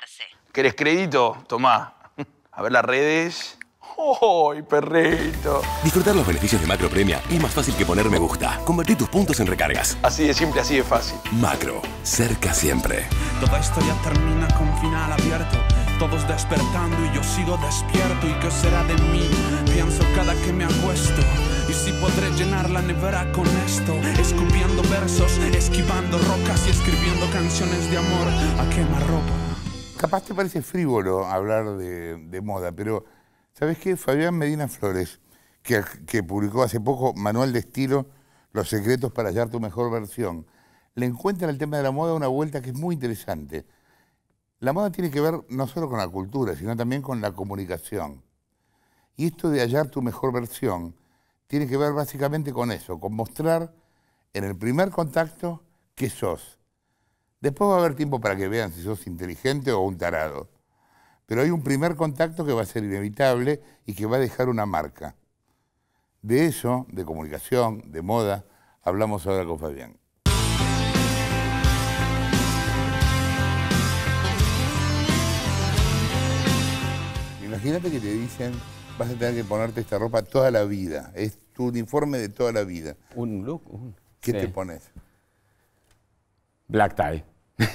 Quieres ¿Querés crédito? Tomá. A ver las redes. ¡Ay, perrito! Disfrutar los beneficios de Macro Premia es más fácil que poner me gusta. Convertir tus puntos en recargas. Así de simple, así de fácil. Macro, cerca siempre. Toda historia termina con final abierto. Todos despertando y yo sigo despierto. ¿Y qué será de mí? Pienso cada que me acuesto. Y si podré llenar la nevera con esto. Escupiendo versos, esquivando rocas y escribiendo canciones de amor a ropa. Capaz te parece frívolo hablar de, moda, pero ¿sabes qué? Fabián Medina Flores, que, publicó hace poco Manual de Estilo, Los secretos para hallar tu mejor versión, le encuentra el tema de la moda una vuelta que es muy interesante. La moda tiene que ver no solo con la cultura, sino también con la comunicación. Y esto de hallar tu mejor versión tiene que ver básicamente con eso, con mostrar en el primer contacto qué sos Después va a haber tiempo para que vean si sos inteligente o un tarado. Pero hay un primer contacto que va a ser inevitable y que va a dejar una marca. De eso, de comunicación, de moda, hablamos ahora con Fabián. Imagínate que te dicen, vas a tener que ponerte esta ropa toda la vida, es tu uniforme de toda la vida. Un look. ¿Qué te pones? black tie.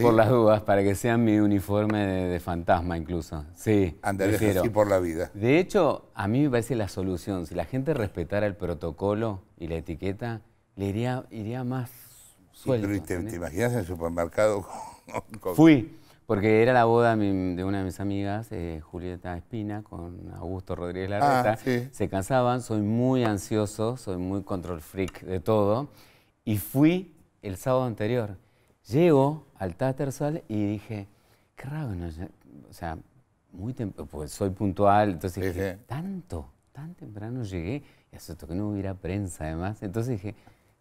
por las dudas, para que sea mi uniforme de, fantasma incluso. Sí, Andaré así por la vida. De hecho, a mí me parece la solución. Si la gente respetara el protocolo y la etiqueta, le iría, iría más suelto. ¿te, imaginas en el supermercado? Con, Fui, porque era la boda de una de mis amigas, eh, Julieta Espina, con Augusto Rodríguez Larreta. Ah, Se casaban, soy muy ansioso, soy muy control freak de todo. Y fui el sábado anterior. Llego al Tattersall y dije, qué raro, o sea, muy pues soy puntual, entonces dije, tanto, tan temprano llegué, y acepto que no hubiera prensa además, entonces dije,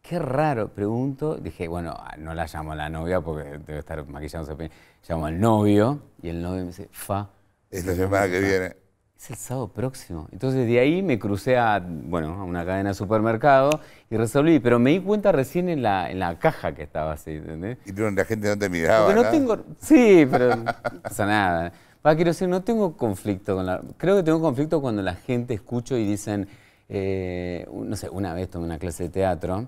qué raro, pregunto, dije, bueno, ah, no la llamo a la novia porque debe estar maquillándose, llamo al novio, y el novio me dice, fa. Esta semana que viene es el sábado próximo. Entonces de ahí me crucé a, bueno, a una cadena de supermercado y resolví, pero me di cuenta recién en la, en la caja que estaba así, ¿entendés? Y la gente no te miraba. Porque no, tengo, sí, pero O pasa nada. Va, quiero decir, no tengo conflicto con la... Creo que tengo conflicto cuando la gente escucho y dicen, eh, no sé, una vez tomé una clase de teatro,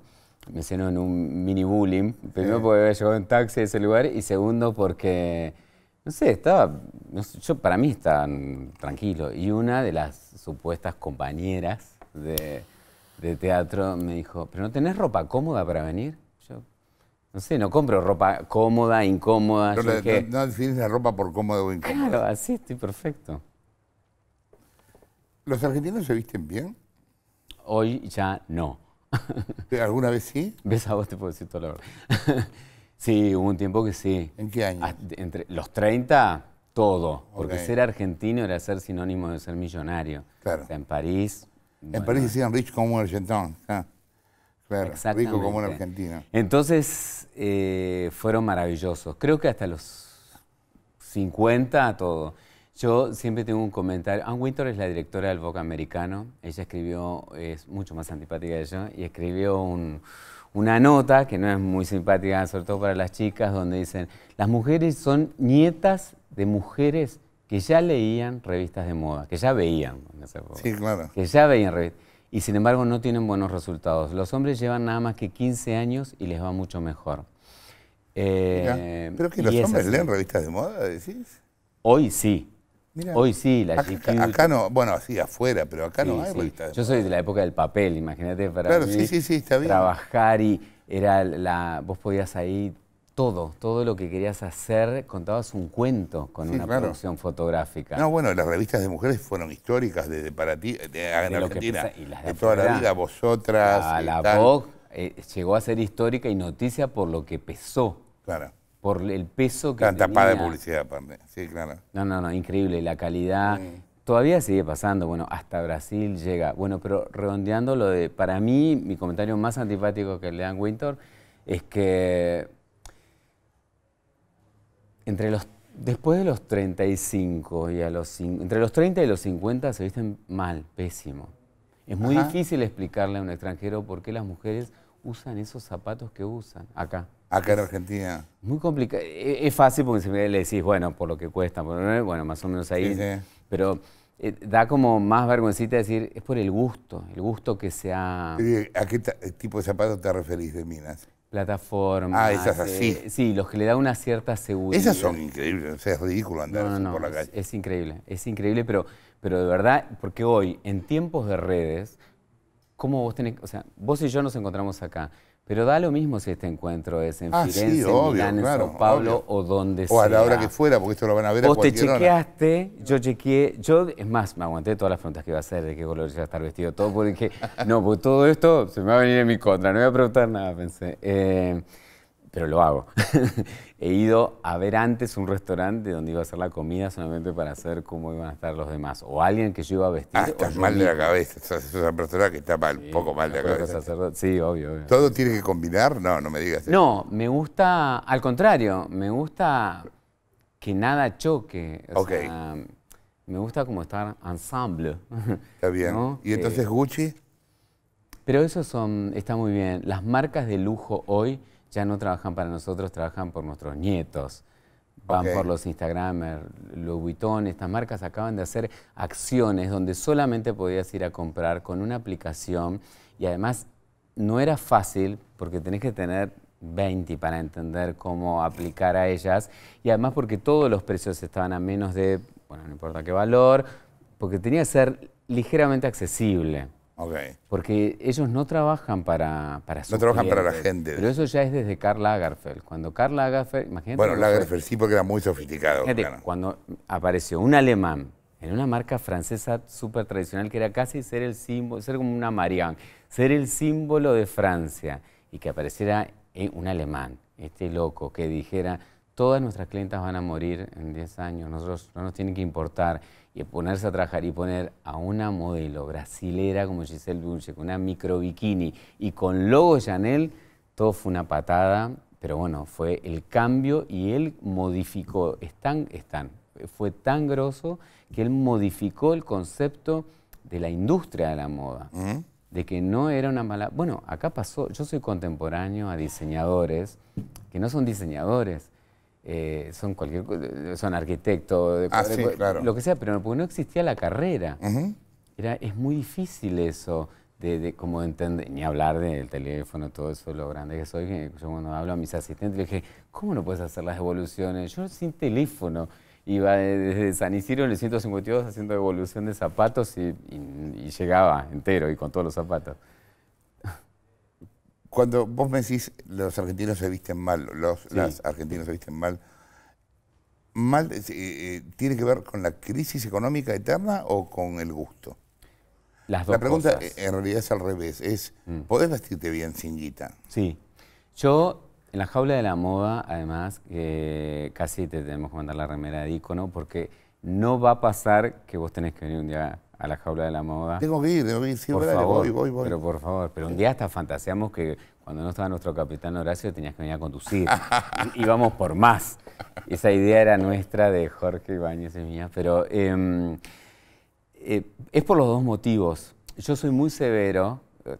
me en un mini bullying, primero porque había llegado en taxi a ese lugar y segundo porque no sé, estaba, yo para mí estaba tranquilo. Y una de las supuestas compañeras de, teatro me dijo, ¿pero no tenés ropa cómoda para venir? Yo, no sé, no compro ropa cómoda, incómoda. no, la ropa por cómoda o incómoda. Claro, así estoy perfecto. ¿Los argentinos se visten bien? Hoy ya no. ¿Alguna vez sí? Ves a vos te puedo decir todo la verdad. Sí, hubo un tiempo que sí. ¿En qué año? Ah, entre los 30, todo. Porque ser argentino era ser sinónimo de ser millonario. Claro. en París. En París decían rich como un argentino. Ah, claro, rico como un argentino. Entonces, eh, fueron maravillosos. Creo que hasta los 50, todo. Yo siempre tengo un comentario. Ann Winter es la directora del Boca Americano. Ella escribió, es mucho más antipática de yo, y escribió un, una nota que no es muy simpática, sobre todo para las chicas, donde dicen, las mujeres son nietas de mujeres que ya leían revistas de moda, que ya veían. Sí, claro. Que ya veían revistas. Y sin embargo no tienen buenos resultados. Los hombres llevan nada más que 15 años y les va mucho mejor. Eh, ¿Pero que los hombres leen revistas de moda, decís? Hoy sí. Hoy sí, la acá, acá no, bueno, así afuera, pero acá no hay Yo soy de la época del papel, imagínate para trabajar y era la vos podías ahí todo, todo lo que querías hacer, contabas un cuento con una producción fotográfica. No, bueno, las revistas de mujeres fueron históricas desde para ti, de, Argentina, de, toda la vida, vosotras. A ah, la eh, eh, llegó a ser histórica y noticia por lo que pesó. Claro por el peso que Tanta tapada de publicidad aparte, sí, claro. No, no, no, increíble, la calidad. Todavía sigue pasando, bueno, hasta Brasil llega. Bueno, pero redondeando lo de, para mí, mi comentario más antipático que le dan Winter es que entre los, después de los 35 y a los, entre los 30 y los 50 se visten mal, pésimo. Es muy difícil explicarle a un extranjero por qué las mujeres usan esos zapatos que usan acá. Acá en Argentina. Muy complicado. E-, es fácil porque si le decís, bueno, por lo que cuesta, bueno, más o menos ahí. Pero eh, da como más vergüencita decir, es por el gusto, el gusto que se ha... ¿A qué eh, tipo de zapatos te referís de Minas? Plataformas. Ah, esas así. Eh, sí, los que le da una cierta seguridad. Esas son increíbles, o sea, es ridículo andar por la calle. Es, increíble, es increíble, pero, pero de verdad, porque hoy, en tiempos de redes, ¿cómo vos tenés...? O sea, vos y yo nos encontramos acá. Pero da lo mismo si este encuentro es en ah, Firenze, en Milán, o donde sea. O a la hora que fuera, porque esto lo van a ver a cualquier te chequeaste, yo chequeé, yo, es más, me aguanté todas las preguntas que iba a hacer, de qué color iba a estar vestido, todo porque, no, pues todo esto se me va a venir en mi contra, no voy a preguntar nada, pensé. Eh, pero lo hago. He ido a ver antes un restaurante donde iba a hacer la comida solamente para saber cómo iban a estar los demás. O alguien que yo iba a vestir. Ah, estás mal de la cabeza. es una persona que está mal, poco mal de la cabeza. Sí, obvio, ¿Todo tiene que combinar? No, no me digas eso. No, me gusta, al contrario, me gusta que nada choque. me gusta como estar ensemble. Está bien. ¿Y entonces eh, Gucci? Pero eso son, está muy bien. Las marcas de lujo hoy ya no trabajan para nosotros, trabajan por nuestros nietos. Van por los Instagramers, Louis Vuitton, estas marcas acaban de hacer acciones donde solamente podías ir a comprar con una aplicación y además no era fácil porque tenés que tener 20 para entender cómo aplicar a ellas y además porque todos los precios estaban a menos de, bueno, no importa qué valor, porque tenía que ser ligeramente accesible. Porque ellos no trabajan para, para No trabajan para la gente. Pero eso ya es desde Karl Lagerfeld. Cuando Karl Lagerfeld, imagínate... Bueno, Lagerfeld sí porque era muy sofisticado. cuando apareció un alemán en una marca francesa súper tradicional que era casi ser el símbolo, ser como una Marianne, ser el símbolo de Francia y que apareciera eh, un alemán, este loco, que dijera, todas nuestras clientas van a morir en 10 años, nosotros no nos tienen que importar y ponerse a trabajar y poner a una modelo brasilera como Giselle Bunche con una micro bikini y con logo Chanel, todo fue una patada, pero bueno, fue el cambio y él modificó, están, están, fue tan grosso que él modificó el concepto de la industria de la moda. Mm. de que no era una mala... Bueno, acá pasó, yo soy contemporáneo a diseñadores que no son diseñadores, eh, son cualquier eh, son arquitectos, ah, lo que sea, pero no, porque no existía la carrera. Era, es muy difícil eso, de, de entender, ni hablar del teléfono, todo eso, lo grande que soy. Yo cuando hablo a mis asistentes, le dije, ¿cómo no puedes hacer las evoluciones? Yo sin teléfono. Iba desde San Isidro en el 152 haciendo evolución de zapatos y llegaba entero y con todos los zapatos. Cuando vos me decís los argentinos se visten mal, los, argentinos las se visten mal, mal eh, eh, ¿tiene que ver con la crisis económica eterna o con el gusto? Las dos la pregunta eh, en realidad es al revés, es, mm. ¿podés vestirte bien sin guita? Sí. Yo, en la jaula de la moda, además, casi te tenemos que mandar la remera de icono porque no va a pasar que vos tenés que venir un día a la jaula de la moda. Tengo que ir, tengo que voy, voy, voy. Pero por favor, pero un día hasta fantaseamos que cuando no estaba nuestro capitán Horacio tenías que venir a conducir. Íbamos por más. Esa idea era nuestra de Jorge Ibáñez y mía, pero em, eh, es por los dos motivos. Yo soy muy severo, eh,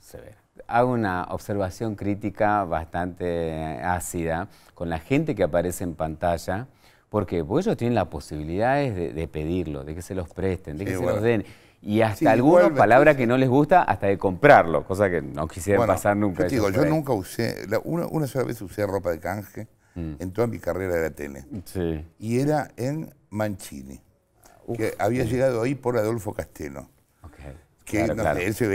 severo. Hago una observación crítica bastante ácida con la gente que aparece en pantalla porque pues, ellos tienen la posibilidad de, pedirlo, de que se los presten, de que se los den. Y hasta alguna palabra que no les gusta, hasta de comprarlo, cosa que no quisiera pasar nunca. Yo, yo nunca usé, una, sola vez usé ropa de canje mm. en toda mi carrera de la tele. Sí. Y era en Mancini, que había llegado ahí por Adolfo Castelo. Que él se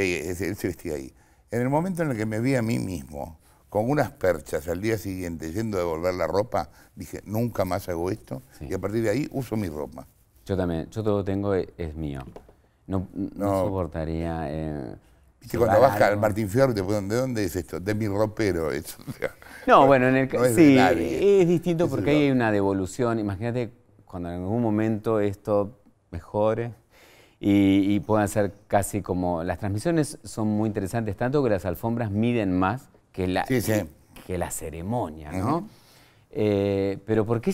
vestía ahí. En el momento en el que me vi a mí mismo, con unas perchas al día siguiente yendo a devolver la ropa, dije, nunca más hago esto y a partir de ahí uso mi ropa. Yo también, yo todo tengo, eh, es, mío. No, soportaría... Eh, Viste, cuando vas al Martín Fierro, te ¿de dónde es esto? De mi ropero. no, bueno, en el sí, es distinto porque ahí hay una devolución. Imagínate cuando en algún momento esto mejore y, y puedan ser casi como... Las transmisiones son muy interesantes, tanto que las alfombras miden más que la, Que, la ceremonia, ¿no? Eh, pero porque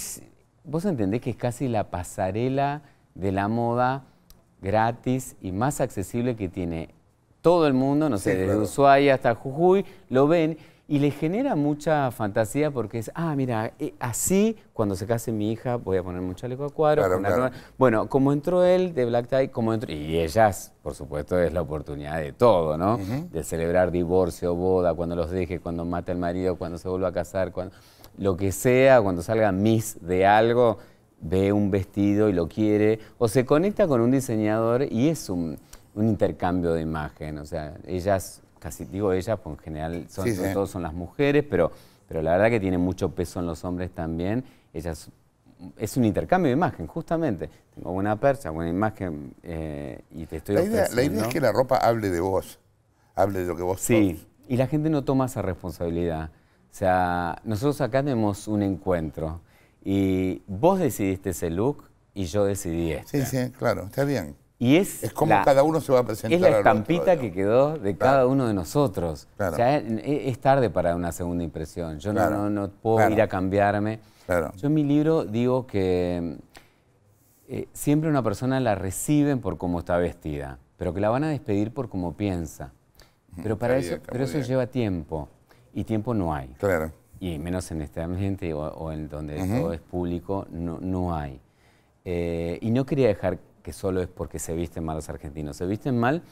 vos entendés que es casi la pasarela de la moda gratis y más accesible que tiene todo el mundo, no sé, de desde Ushuaia hasta Jujuy, lo ven. Y le genera mucha fantasía porque es, ah, mira, eh, así cuando se case mi hija voy a poner un chaleco a cuadro. Bueno, como entró él de Black Tie, como entró, y ellas, por supuesto, es la oportunidad de todo, ¿no? De celebrar divorcio, boda, cuando los deje, cuando mate el marido, cuando se vuelva a casar, cuando lo que sea, cuando salga Miss de algo, ve un vestido y lo quiere, o se conecta con un diseñador y es un, un intercambio de imagen, o sea, ellas casi digo ellas, porque en general son, todos son las mujeres, pero, pero la verdad que tiene mucho peso en los hombres también. Ellas es un intercambio de imagen, justamente. Tengo una percha, buena imagen eh, y te estoy la la idea es que la ropa hable de vos, hable de lo que vos sí, Sí, y la gente no toma esa responsabilidad. O sea, nosotros acá tenemos un encuentro y vos decidiste ese look y yo decidí este. Sí, sí, claro, está bien. Y es, es como cada uno se va a presentar. Es la estampita que quedó de cada uno de nosotros. O sea, es tarde para una segunda impresión. Yo no, puedo ir a cambiarme. Yo en mi libro digo que eh, siempre una persona la reciben por cómo está vestida, pero que la van a despedir por cómo piensa. Pero para eso, pero eso lleva tiempo. Y tiempo no hay. Y menos en este ambiente o, en donde todo es público, no, no hay. Eh, y no quería dejar que solo es porque se visten mal los argentinos. Se visten mal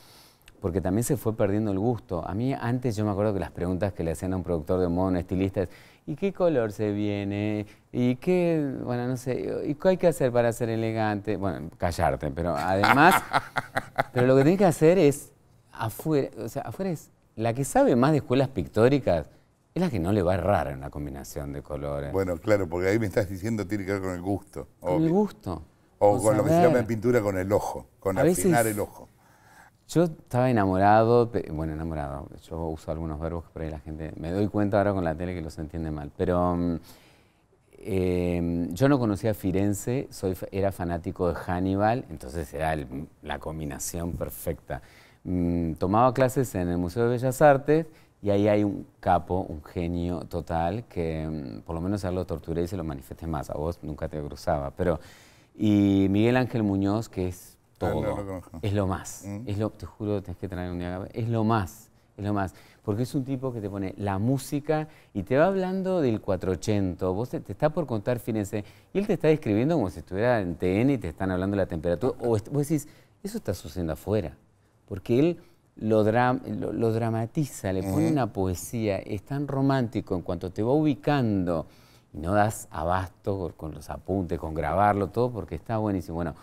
porque también se fue perdiendo el gusto. A mí antes yo me acuerdo que las preguntas que le hacían a un productor de moda, un estilista, es ¿y qué color se viene? ¿Y qué, bueno, no sé, ¿y qué hay que hacer para ser elegante? Bueno, callarte, pero además, pero lo que tienes que hacer es afuera, o sea, afuera es, la que sabe más de escuelas pictóricas es la que no le va a errar en una combinación de colores. Bueno, claro, porque ahí me estás diciendo tiene que ver con el gusto. Con el gusto. O pues con lo que se llama pintura con el ojo, con afinar el ojo. Yo estaba enamorado, bueno, enamorado. Yo uso algunos verbos que por ahí la gente. Me doy cuenta ahora con la tele que los entiende mal. Pero mm, eh, yo no conocía a Firenze, soy, era fanático de Hannibal, entonces era la combinación perfecta. Mm, tomaba clases en el Museo de Bellas Artes y ahí hay un capo, un genio total, que mm, por lo menos a lo torturé y se lo manifesté más. A vos nunca te cruzaba, pero. Y Miguel Ángel Muñoz, que es ah, todo. es lo más. Mm. Es lo, te juro, tienes que traer un día Es lo más. Es lo más. Porque es un tipo que te pone la música y te va hablando del 480. Vos te, está por contar, fíjense. Y él te está describiendo como si estuviera en TN y te están hablando de la temperatura. O vos decís, eso está sucediendo afuera. Porque él lo, dramatiza, le pone una poesía. Es tan romántico en cuanto te va ubicando y no das abasto con los apuntes, con grabarlo, todo, porque está buenísimo. Bueno,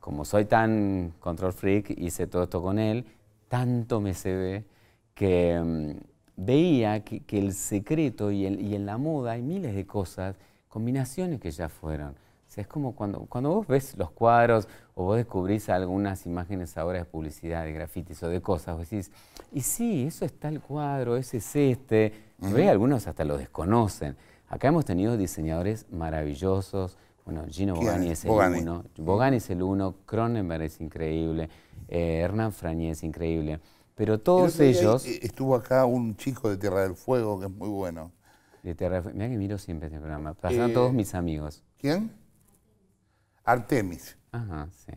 como soy tan control freak, hice todo esto con él, tanto me se ve que mm, veía que, el secreto y, el, y en la moda hay miles de cosas, combinaciones que ya fueron. O sea, es como cuando, cuando vos ves los cuadros o vos descubrís algunas imágenes ahora de publicidad, de grafitis o de cosas, vos decís, y sí, eso está el cuadro, ese es este. Ve, algunos hasta lo desconocen. Acá hemos tenido diseñadores maravillosos. Bueno, Gino Bogani es? el uno. Bogani es el uno. Cronenberg es increíble. Eh, Hernán Frañé es increíble. Pero todos ellos... E-, estuvo acá un chico de Tierra del Fuego que es muy bueno. De Tierra del Fuego. Mira que miro siempre este programa. Pasaron eh, todos mis amigos. ¿Quién? Artemis. Ajá, sí.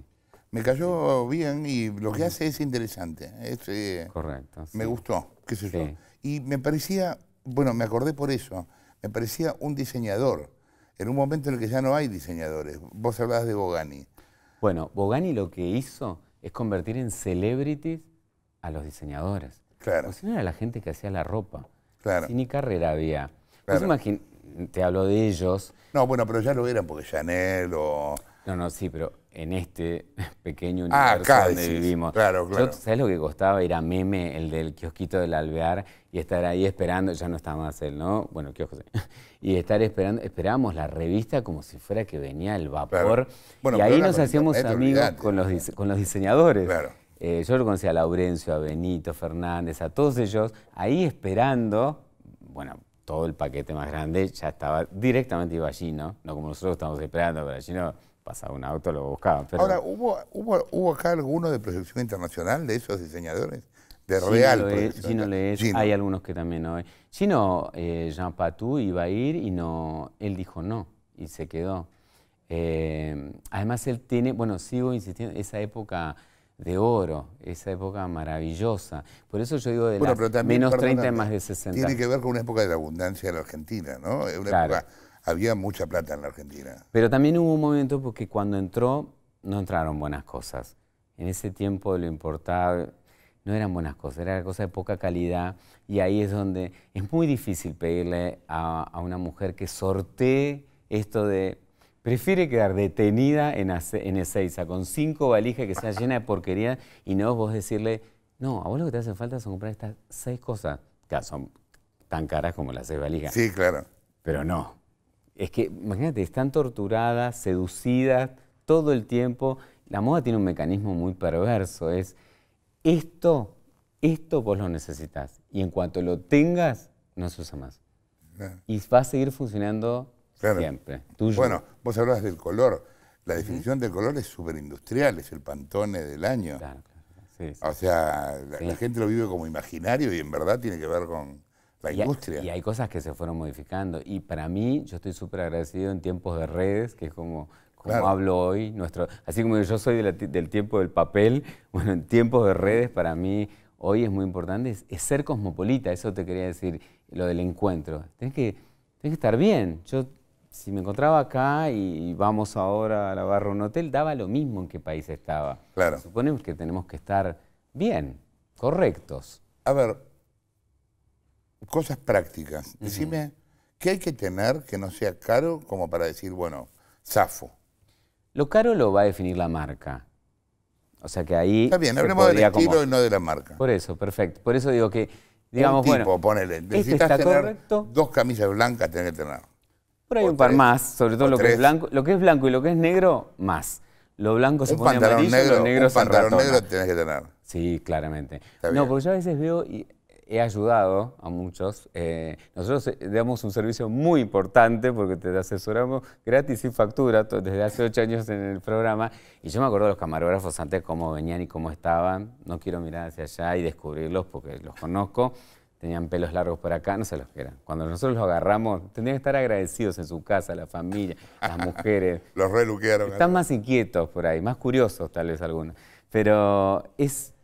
Me cayó bien y lo que hace es interesante. Eh, Correcto. Me gustó, qué sé yo. Y me parecía, bueno, me acordé por eso me parecía un diseñador, en un momento en el que ya no hay diseñadores. Vos hablabas de Bogani. Bueno, Bogani lo que hizo es convertir en celebrities a los diseñadores. Claro. si no era la gente que hacía la ropa. Claro. y ni carrera había. Claro. te hablo de ellos. No, bueno, pero ya lo eran porque Chanel o... No, no, sí, pero en este pequeño ah, universo donde vivimos. Claro, claro. ¿Sabes lo que costaba ir a Meme, el del kiosquito del alvear, y estar ahí esperando? Ya no está más él, ¿no? Bueno, kiosco. Y estar esperando, esperábamos la revista como si fuera que venía el vapor. y ahí nos hacíamos amigos con los, con los diseñadores. Claro. Eh, yo lo conocía a Laurencio, a Benito, Fernández, a todos ellos, ahí esperando, bueno, todo el paquete más grande ya estaba, directamente iba allí, ¿no? No como nosotros estamos esperando, pero allí no pasaba un auto, lo buscaba. Ahora, ¿hubo, hubo, ¿hubo acá alguno de proyección internacional de esos diseñadores? De real. No hay algunos que también no. Gino, eh, Jean Patou iba a ir y no, él dijo no y se quedó. Eh, además, él tiene, bueno, sigo insistiendo, esa época de oro, esa época maravillosa. Por eso yo digo de menos 30 más de 60. Tiene que ver con una época de la abundancia de la Argentina, ¿no? Una época había mucha plata en la Argentina. Pero también hubo un momento porque cuando entró no entraron buenas cosas. En ese tiempo lo importaba no eran buenas cosas, era cosa de poca calidad y ahí es donde es muy difícil pedirle a, una mujer que sortee esto de... Prefiere quedar detenida en, en Ezeiza con cinco valijas que sean llenas de porquería y no vos decirle, no, a vos lo que te hacen falta son comprar estas seis cosas, que son tan caras como las seis valijas. Sí, claro. Pero no, es que, imagínate, están torturadas, seducidas todo el tiempo. La moda tiene un mecanismo muy perverso, es esto, esto vos lo necesitas y en cuanto lo tengas, no se usa más. Y va a seguir funcionando siempre. Bueno, vos hablas del color. La definición del color es industrial, es el pantone del año. O sea, la gente lo vive como imaginario y en verdad tiene que ver con, y hay, cosas que se fueron modificando. Y para mí, yo estoy súper agradecido en tiempos de redes, que es como como hablo hoy, nuestro, así como yo soy del tiempo del papel, bueno, en tiempos de redes para mí hoy es muy importante, es, ser cosmopolita, eso te quería decir, lo del encuentro. Tienes que, tenés que estar bien. Yo, si me encontraba acá y, vamos ahora a la barra un hotel, daba lo mismo en qué país estaba. Claro. Suponemos que tenemos que estar bien, correctos. A ver, cosas prácticas. Decime, ¿qué hay que tener que no sea caro como para decir, bueno, zafo? Lo caro lo va a definir la marca. O sea que ahí. Está bien, hablemos del estilo y no de la marca. Por eso, perfecto. Por eso digo que, digamos, un tipo, bueno. ponele. Este necesitas tener dos camisas blancas, tenés que tener. Por ahí un par más, sobre todo lo que, es blanco, lo que es blanco y lo que es negro, más. Lo blanco se pone amarillo, negro, negro un se pantalón negro tenés que tener. Sí, claramente. No, porque yo a veces veo y he ayudado a muchos. Eh, nosotros eh, damos un servicio muy importante porque te asesoramos gratis sin factura desde hace ocho años en el programa. Y yo me acuerdo de los camarógrafos antes cómo venían y cómo estaban. No quiero mirar hacia allá y descubrirlos porque los conozco. Tenían pelos largos por acá, no se los que Cuando nosotros los agarramos, tendrían que estar agradecidos en su casa, la familia, las mujeres. los reluquearon. Están más inquietos por ahí, más curiosos tal vez algunos. Pero es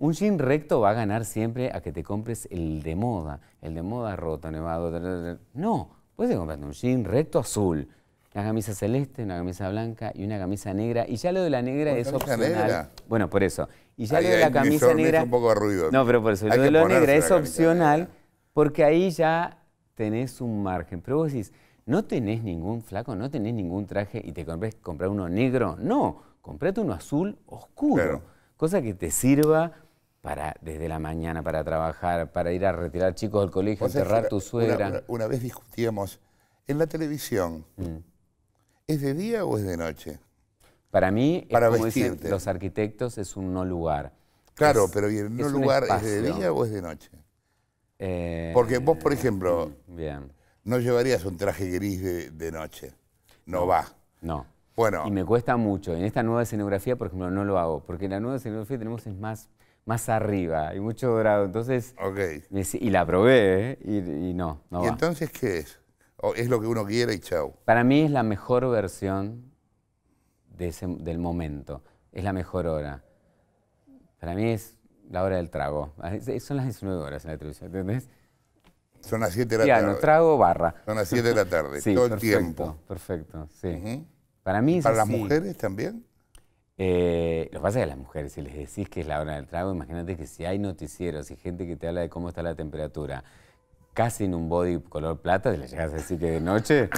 un jean recto va a ganar siempre a que te compres el de moda, el de moda roto, nevado. No, puedes comprarte un jean recto azul, una camisa celeste, una camisa blanca y una camisa negra. Y ya lo de la negra es opcional. Bueno, por eso. Y ya lo de la camisa negra. Un poco ruido. No, pero por eso. lo de la negra es opcional porque ahí ya tenés un margen. Pero vos decís, no tenés ningún flaco, no tenés ningún traje y te comprás comprar uno negro. No, comprate uno azul oscuro. Cosa que te sirva para desde la mañana para trabajar, para ir a retirar chicos del colegio, enterrar tu suegra. Una, vez discutíamos, en la televisión, mm. ¿es de día o es de noche? Para mí, para los arquitectos, es un no lugar. Claro, pero bien, no lugar es de día o es de noche? Eh, porque vos, por ejemplo, bien. no llevarías un traje gris de, noche. No, va. No. Bueno. Y me cuesta mucho. En esta nueva escenografía, por ejemplo, no lo hago. Porque en la nueva escenografía tenemos es más más arriba y mucho dorado. Entonces, okay. y la probé y, no, ¿Y entonces qué es? es lo que uno quiere y chao? Para mí es la mejor versión del momento, es la mejor hora. Para mí es la hora del trago. Son las 19 horas en la televisión, ¿entendés? Son las 7 de la ah, tarde. Ya, no, trago, barra. Son las 7 de la tarde, todo el tiempo. Perfecto, sí. Para mí es ¿Para las mujeres también? Eh, lo que pasa es que a las mujeres, si les decís que es la hora del trago, imagínate que si hay noticieros y gente que te habla de cómo está la temperatura, casi en un body color plata, si le llegas a decir que de noche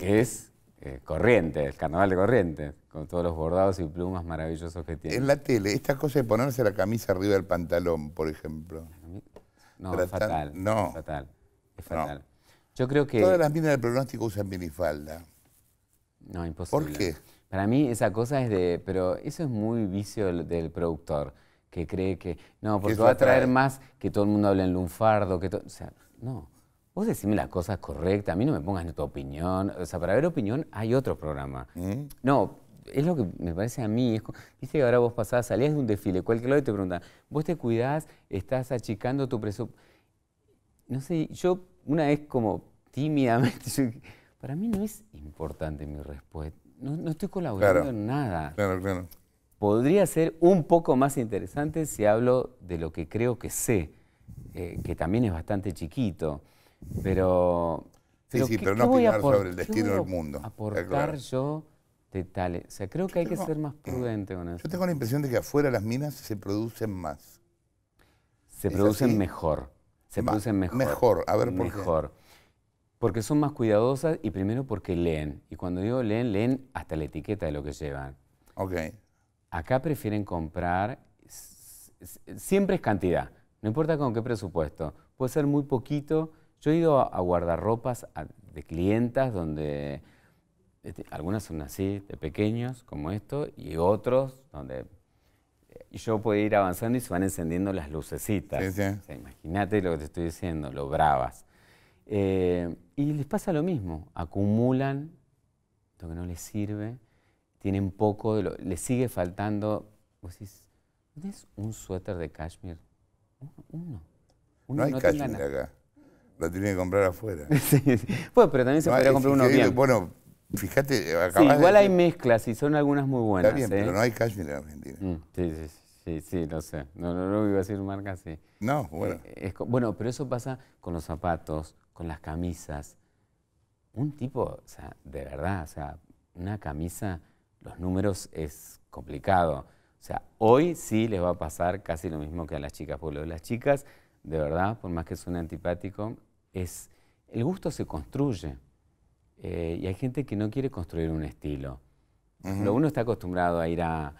es eh, corriente, el carnaval de corriente, con todos los bordados y plumas maravillosos que tiene. En la tele, esta cosa de ponerse la camisa arriba del pantalón, por ejemplo. No, es fatal. No. Es fatal. Yo creo que... Todas las minas del pronóstico usan minifalda. No, imposible. ¿Por qué? Para mí esa cosa es de, pero eso es muy vicio del, productor, que cree que, no, porque va a traer más que todo el mundo hable en lunfardo, que todo, o sea, no. Vos decime las cosas correctas, a mí no me pongas en tu opinión. O sea, para ver opinión hay otro programa. ¿Mm? No, es lo que me parece a mí. Es, Viste que ahora vos pasás, salías de un desfile, cualquier lado y te preguntan, vos te cuidás, estás achicando tu presupuesto. No sé, yo una vez como tímidamente, para mí no es importante mi respuesta no, no estoy colaborando en nada. Claro, claro. Podría ser un poco más interesante si hablo de lo que creo que sé, eh, que también es bastante chiquito, pero... Sí, sí, pero no opinar sobre el destino del mundo. aportar yo de tal...? O sea, creo que hay que ser más prudente con eso. Yo tengo la impresión de que afuera las minas se producen más. Se producen mejor. Se producen mejor. Mejor, a ver por qué. Mejor. Porque son más cuidadosas y primero porque leen. Y cuando digo leen, leen hasta la etiqueta de lo que llevan. Ok. Acá prefieren comprar, siempre es cantidad, no importa con qué presupuesto. Puede ser muy poquito. Yo he ido a, guardarropas de clientas donde este, algunas son así, de pequeños, como esto, y otros donde eh, yo puedo ir avanzando y se van encendiendo las lucecitas. Imagínate lo que te estoy diciendo, lo bravas. Eh, y les pasa lo mismo, acumulan lo que no les sirve, tienen poco, de les sigue faltando. Vos decís, un suéter de cashmere? Uno. uno. no hay cashmere acá. Lo tienen que comprar afuera. sí, sí. Bueno, pero también se puede podría comprar uno bien. Bueno, fíjate, acabás Igual hay mezclas y son algunas muy buenas. Está bien, ¿eh? pero no hay cashmere en Argentina. Mm, sí, sí, sí. Sí, lo sé. No, no, iba a decir marca, sí. No, bueno. Eh, bueno, pero eso pasa con los zapatos, con las camisas. Un tipo, o sea, de verdad, o sea, una camisa, los números es complicado. O sea, hoy sí les va a pasar casi lo mismo que a las chicas, porque de las chicas, de verdad, por más que un antipático, es, el gusto se construye. Eh, y hay gente que no quiere construir un estilo. uno está acostumbrado a ir a,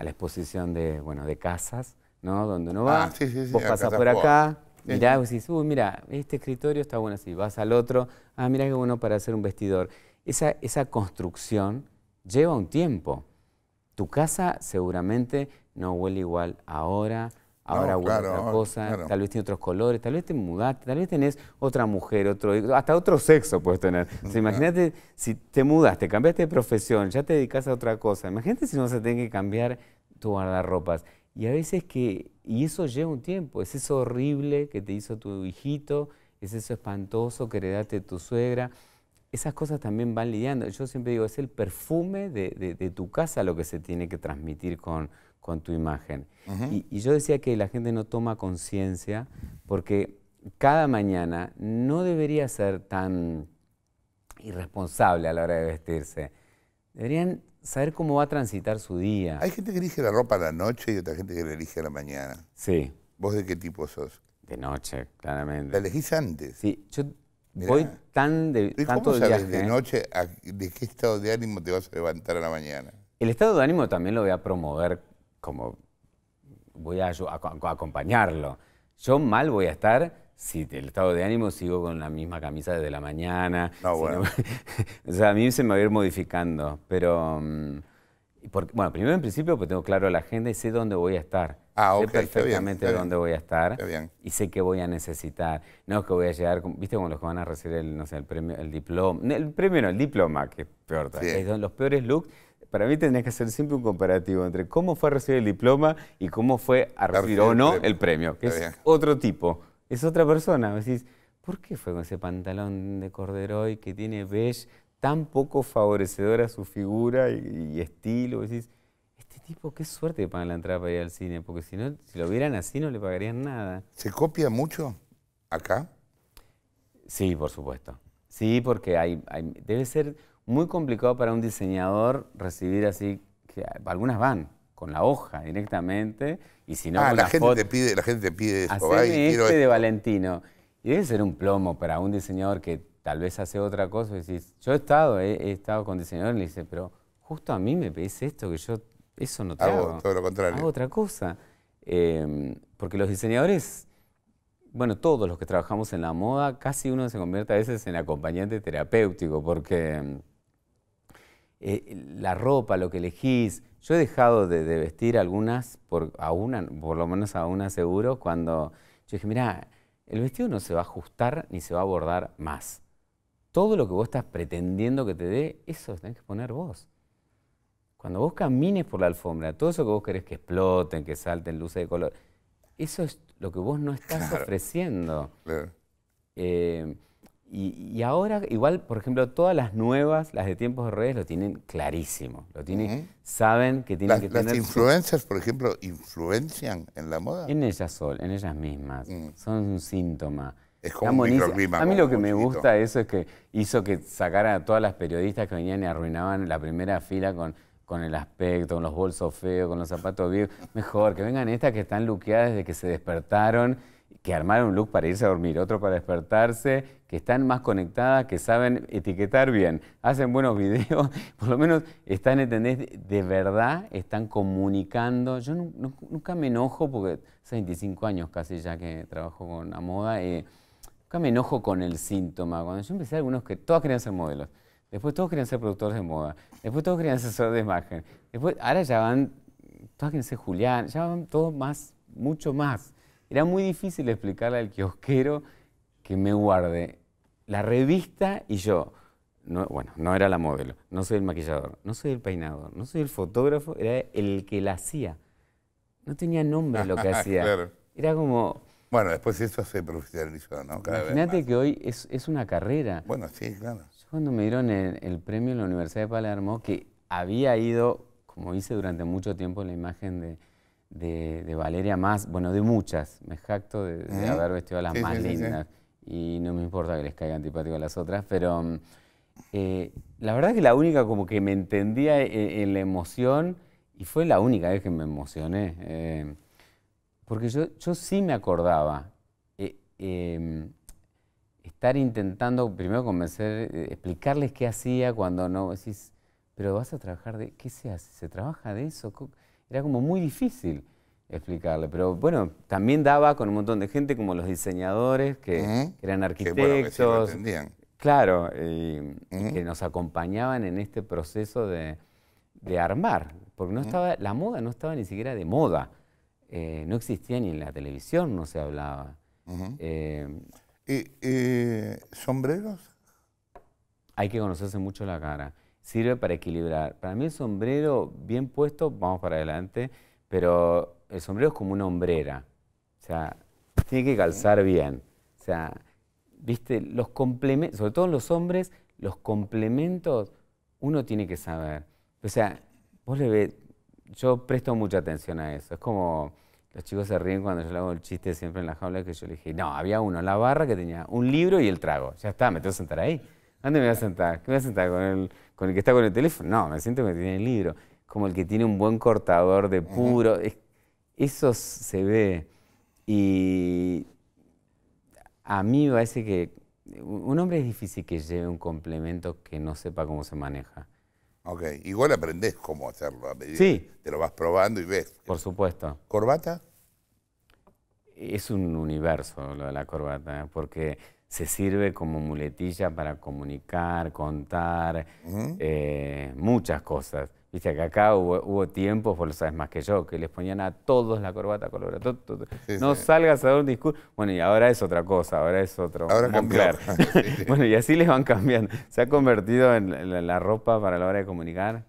la exposición de, bueno, de casas, ¿no? Donde no ah, va, sí, vos pasas por acá, Mirá, este. mira, este escritorio está bueno así. Vas al otro, ah, mira qué bueno para hacer un vestidor. Esa, construcción lleva un tiempo. Tu casa seguramente no huele igual ahora, ahora huele otra cosa, tal vez tiene otros colores, tal vez te mudaste, tal vez tenés otra mujer, otro, hasta otro sexo puedes tener. imagínate si te mudaste, cambiaste de profesión, ya te dedicas a otra cosa. Imagínate si no se tiene que cambiar tu guardarropas. Y a veces que, y eso lleva un tiempo, es eso horrible que te hizo tu hijito, es eso espantoso que heredaste tu suegra, esas cosas también van lidiando. Yo siempre digo, es el perfume de, tu casa lo que se tiene que transmitir con, con tu imagen. y, y, yo decía que la gente no toma conciencia porque cada mañana no debería ser tan irresponsable a la hora de vestirse. Deberían saber cómo va a transitar su día. Hay gente que elige la ropa a la noche y otra gente que la elige a la mañana. Sí. ¿Vos de qué tipo sos? De noche, claramente. ¿La elegís antes? Sí, yo voy tan de ¿Y cómo sabes de noche de qué estado de ánimo te vas a levantar a la mañana? El estado de ánimo también lo voy a promover como voy a acompañarlo. Yo mal voy a estar Sí, el estado de ánimo sigo con la misma camisa desde la mañana. Ah, no, bueno. o sea, a mí se me va a ir modificando, pero... Mm, porque, bueno, primero en principio pues tengo claro la agenda y sé dónde voy a estar. Ah, sé perfectamente dónde voy a estar bien. y sé qué voy a necesitar. No es que voy a llegar, viste como los que van a recibir el, no sé, el premio, el diploma, el premio no, el diploma, que es peor Es Los peores looks, para mí tenés que hacer siempre un comparativo entre cómo fue a recibir el diploma y cómo fue a recibir o no el premio, que es otro tipo es otra persona. Decís, ¿por qué fue con ese pantalón de corderoy que tiene beige tan poco favorecedor a su figura y, estilo? Decís, este tipo, qué suerte que pagan la entrada para ir al cine, porque si no, si lo vieran así no le pagarían nada. ¿Se copia mucho acá? Sí, por supuesto. Sí, porque hay, debe ser muy complicado para un diseñador recibir así, que algunas van, con la hoja directamente y si no ah, la, gente te pide la gente te pide eso. este de Valentino y debe ser un plomo para un diseñador que tal vez hace otra cosa decís yo he estado he, estado con diseñadores y le dice pero justo a mí me pedís esto que yo eso no te hago, todo lo contrario hago otra cosa em, porque los diseñadores bueno, todos los que trabajamos en la moda, casi uno se convierte a veces en acompañante terapéutico, porque em, eh, la ropa, lo que elegís. Yo he dejado de, vestir algunas, por, a una, por lo menos a una seguro, cuando yo dije, mira, el vestido no se va a ajustar ni se va a abordar más. Todo lo que vos estás pretendiendo que te dé, eso tenés que poner vos. Cuando vos camines por la alfombra, todo eso que vos querés que exploten, que salten luces de color, eso es lo que vos no estás ofreciendo. Eh, y, ahora, igual, por ejemplo, todas las nuevas, las de tiempos de redes, lo tienen clarísimo. Lo tienen, Saben que tienen que tener... Las influencers, por ejemplo, influencian en la moda. En ellas, sol, en ellas mismas. Mm. Son un síntoma. Es como un microclima. A mí lo que me gusta eso es que hizo que sacaran a todas las periodistas que venían y arruinaban la primera fila con, el aspecto, con los bolsos feos, con los zapatos viejos. Mejor, que vengan estas que están luqueadas desde que se despertaron que armaron un look para irse a dormir, otro para despertarse, que están más conectadas, que saben etiquetar bien, hacen buenos videos, por lo menos están, ¿entendés? De verdad están comunicando. Yo nunca me enojo, porque hace 25 años casi ya que trabajo con la moda, eh, nunca me enojo con el síntoma. Cuando yo empecé, algunos que todos querían ser modelos, después todos querían ser productores de moda, después todos querían ser asesores de imagen, después ahora ya van, todos quieren ser Julián, ya van todos más, mucho más. Era muy difícil explicarle al kiosquero que me guarde la revista y yo. No, bueno, no era la modelo, no soy el maquillador, no soy el peinador, no soy el fotógrafo, era el que la hacía. No tenía nombre lo que hacía. Era como... Bueno, después eso se profesionalizó, ¿no? Imagínate que hoy es, es, una carrera. Bueno, sí, claro. Yo cuando me dieron el, el premio en la Universidad de Palermo, que había ido, como hice durante mucho tiempo, la imagen de, de, Valeria más, bueno, de muchas. Me jacto de, ¿Eh? haber vestido a las más lindas. y no me importa que les caiga antipático a las otras, pero mm, eh, la verdad que la única como que me entendía e, e, en, la emoción, y fue la única vez que me emocioné, eh, porque yo, yo sí me acordaba em, estar intentando primero convencer, explicarles qué hacía cuando no, decís, pero vas a trabajar de, ¿qué se hace? ¿Se trabaja de eso? era como muy difícil explicarle. Pero bueno, también daba con un montón de gente, como los diseñadores, que, eran arquitectos. Claro, y, que nos acompañaban en este proceso de, armar. Porque no estaba, la moda no estaba ni siquiera de moda. Eh, no existía ni en la televisión, no se hablaba. Eh, ¿Y sombreros? Hay que conocerse mucho la cara sirve para equilibrar. Para mí el sombrero bien puesto, vamos para adelante, pero el sombrero es como una hombrera. O sea, tiene que calzar bien. O sea, viste, los complementos, sobre todo los hombres, los complementos uno tiene que saber. O sea, vos le ves, yo presto mucha atención a eso. Es como, los chicos se ríen cuando yo le hago el chiste siempre en la jaula que yo le dije, no, había uno la barra que tenía un libro y el trago. Ya está, me tengo que sentar ahí. ¿Dónde me voy a sentar? ¿Qué me voy a sentar? ¿Con el, ¿Con el que está con el teléfono? No, me siento que tiene el libro. Como el que tiene un buen cortador de puro. Eso se ve. Y a mí me parece que un hombre es difícil que lleve un complemento que no sepa cómo se maneja. Ok, igual aprendes cómo hacerlo a medida. Sí. Te lo vas probando y ves. Por supuesto. ¿Corbata? Es un universo lo de la corbata, porque se sirve como muletilla para comunicar, contar, eh, muchas cosas. Viste que acá hubo, tiempos, vos lo sabes más que yo, que les ponían a todos la corbata colorada. no salgas a dar un discurso. Bueno, y ahora es otra cosa, ahora es otro. Ahora bueno, y así les van cambiando. Se ha convertido en, la, ropa para la hora de comunicar.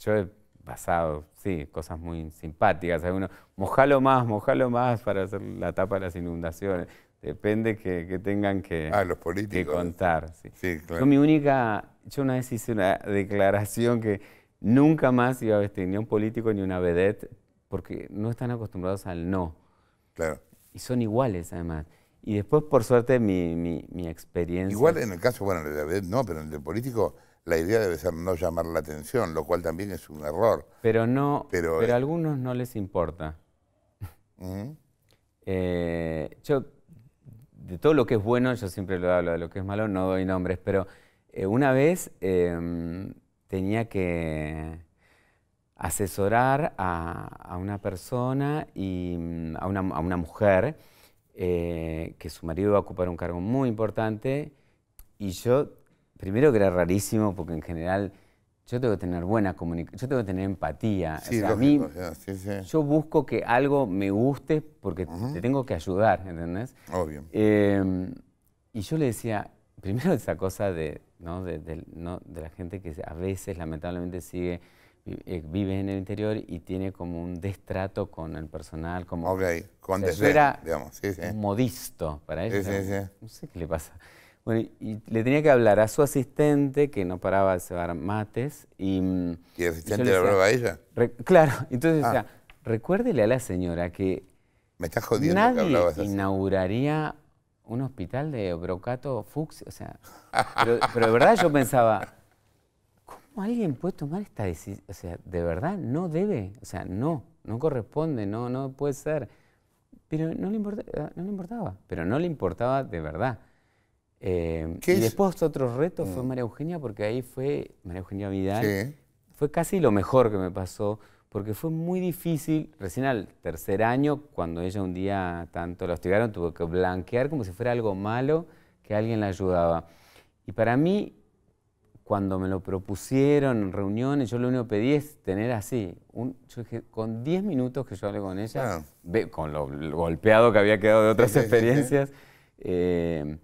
Yo he pasado, sí, cosas muy simpáticas. uno, mojalo más, mojalo más para hacer la tapa de las inundaciones Depende que, tengan que, ah, contar. Sí. claro. Yo mi única, yo una vez hice una declaración que nunca más iba a vestir ni un político ni una vedette porque no están acostumbrados al no. Claro. Y son iguales además. Y después, por suerte, mi, experiencia... Igual en el caso, bueno, de la vedette no, pero en el de político la idea debe ser no llamar la atención, lo cual también es un error. Pero no, pero, a algunos no les importa. Eh, yo de todo lo que es bueno, yo siempre lo hablo de lo que es malo, no doy nombres, pero eh, una vez em, tenía que asesorar a, una persona y mm, a una, mujer eh, que su marido iba a ocupar un cargo muy importante y yo, primero que era rarísimo porque en general yo tengo que tener buena comunicación, yo tengo que tener empatía. mí, yo busco que algo me guste porque te tengo que ayudar, ¿entendés? Obvio. Em, y yo le decía, primero esa cosa de, ¿no? De, la gente que a veces lamentablemente sigue eh, vive en el interior y tiene como un destrato con el personal, como... Ok, con digamos. modisto para ellos. Sí, sí, sí. No sé qué le pasa. Bueno, y le tenía que hablar a su asistente, que no paraba de cebar mates. ¿Y, mm, el asistente le, hablaba a ella? claro, entonces ah. recuérdele a la señora que nadie inauguraría un hospital de brocato fucsia. O sea, pero, de verdad yo pensaba, ¿cómo alguien puede tomar esta decisión? O sea, de verdad no debe, o sea, no, no corresponde, no, no puede ser. Pero no le, no le importaba, pero no le importaba de verdad. Eh, y después otro reto fue mm. María Eugenia, porque ahí fue, María Eugenia Vidal, fue casi lo mejor que me pasó, porque fue muy difícil, recién al tercer año, cuando ella un día tanto la hostigaron, tuvo que blanquear como si fuera algo malo, que alguien la ayudaba. Y para mí, cuando me lo propusieron en reuniones, yo lo único que pedí es tener así, con 10 minutos que yo hablé con ella, ah. con lo, golpeado que había quedado de otras experiencias, eh,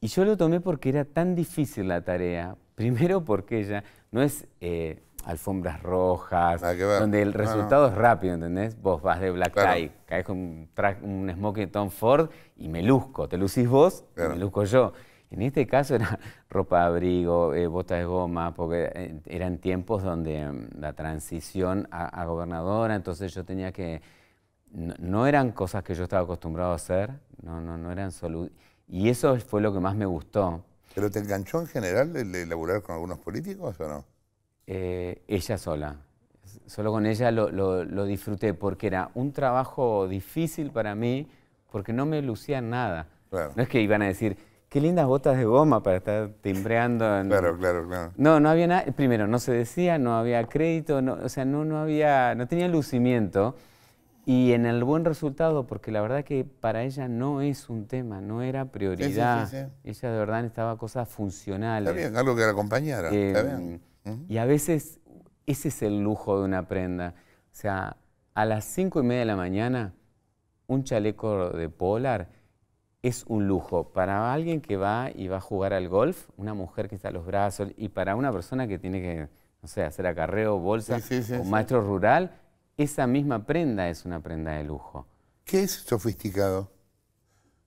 y yo lo tomé porque era tan difícil la tarea, primero porque ella no es eh, alfombras rojas, donde el resultado es rápido, ¿entendés? Vos vas de black tie, caes con un, smoking Tom Ford y me luzco, te lucís vos y me luzco yo. En este caso era ropa de abrigo, eh, botas de goma, porque eh, eran tiempos donde mm, la transición a, gobernadora, entonces yo tenía que... No, eran cosas que yo estaba acostumbrado a hacer, no, no, no eran soluciones y eso fue lo que más me gustó. ¿Pero te enganchó en general el de laburar con algunos políticos o no? Eh, ella sola. Solo con ella lo, disfruté porque era un trabajo difícil para mí porque no me lucía nada. No es que iban a decir, qué lindas botas de goma para estar timbreando. Claro, claro, claro. No, no había nada. Primero, no se decía, no había crédito, o sea, no, no había, no tenía lucimiento y en el buen resultado, porque la verdad que para ella no es un tema, no era prioridad. ella de verdad necesitaba cosas funcionales. Está bien, algo que la acompañara. Em, y a veces ese es el lujo de una prenda. O sea, a las cinco y media de la mañana, un chaleco de polar es un lujo. Para alguien que va y va a jugar al golf, una mujer que está a los brazos, y para una persona que tiene que, hacer acarreo, bolsa, o maestro rural, esa misma prenda es una prenda de lujo. ¿Qué es sofisticado?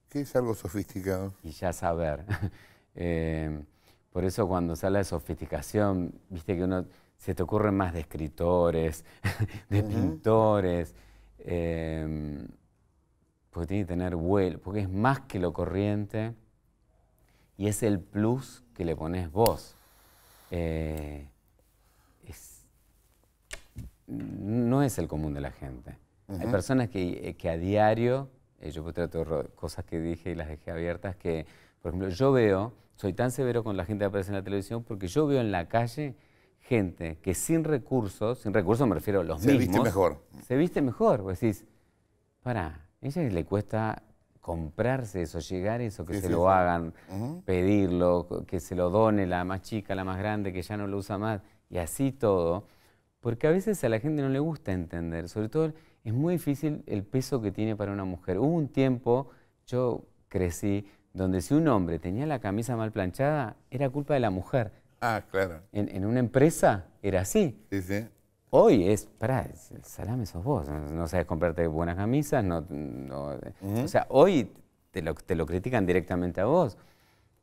¿Qué es algo sofisticado? Y ya saber. Eh, por eso cuando se habla de sofisticación, viste que uno se te ocurre más de escritores, de pintores, em, porque tiene que tener vuelo, porque es más que lo corriente y es el plus que le pones vos. Eh, no es el común de la gente. Hay personas eh, que, a diario, eh, yo yo trato cosas que dije y las dejé abiertas, que, por ejemplo, yo veo, soy tan severo con la gente que aparece en la televisión, porque yo veo en la calle gente que sin recursos, sin recursos me refiero a los mismos. Se viste mejor. Se viste mejor. Vos decís, para, a ella le cuesta comprarse eso, llegar a eso, que se lo hagan, pedirlo, que se lo done la más chica, la más grande, que ya no lo usa más, y así todo. Porque a veces a la gente no le gusta entender, sobre todo es muy difícil el peso que tiene para una mujer. Hubo un tiempo, yo crecí, donde si un hombre tenía la camisa mal planchada, era culpa de la mujer. Ah, claro. En, una empresa era así. Sí, sí. Hoy es, pará, el salame sos vos, no, sabes comprarte buenas camisas, no, o sea, hoy te lo critican directamente a vos.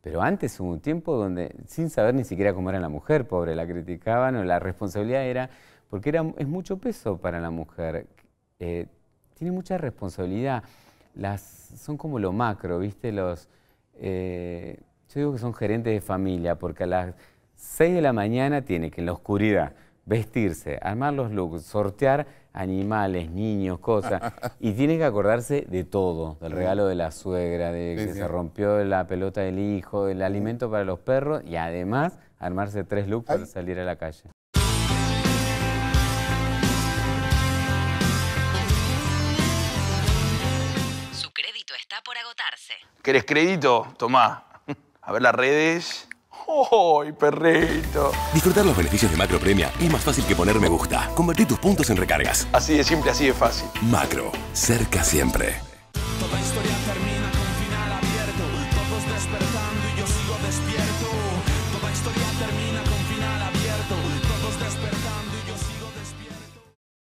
Pero antes hubo un tiempo donde, sin saber ni siquiera cómo era la mujer, pobre, la criticaban, o la responsabilidad era, porque era, es mucho peso para la mujer, eh, tiene mucha responsabilidad, Las, son como lo macro, ¿viste? Los, eh, yo digo que son gerentes de familia, porque a las 6 de la mañana tiene que en la oscuridad vestirse, armar los looks, sortear animales, niños, cosas. y tiene que acordarse de todo, del regalo de la suegra, de que se rompió la pelota del hijo, del alimento para los perros y además armarse tres looks para salir a la calle. Su crédito está por agotarse. ¿Querés crédito? Tomá. A ver las redes. ¡Ay, perrito! Disfrutar los beneficios de Macro Premia es más fácil que poner me gusta. Convertir tus puntos en recargas. Así de simple, así de fácil. Macro, cerca siempre.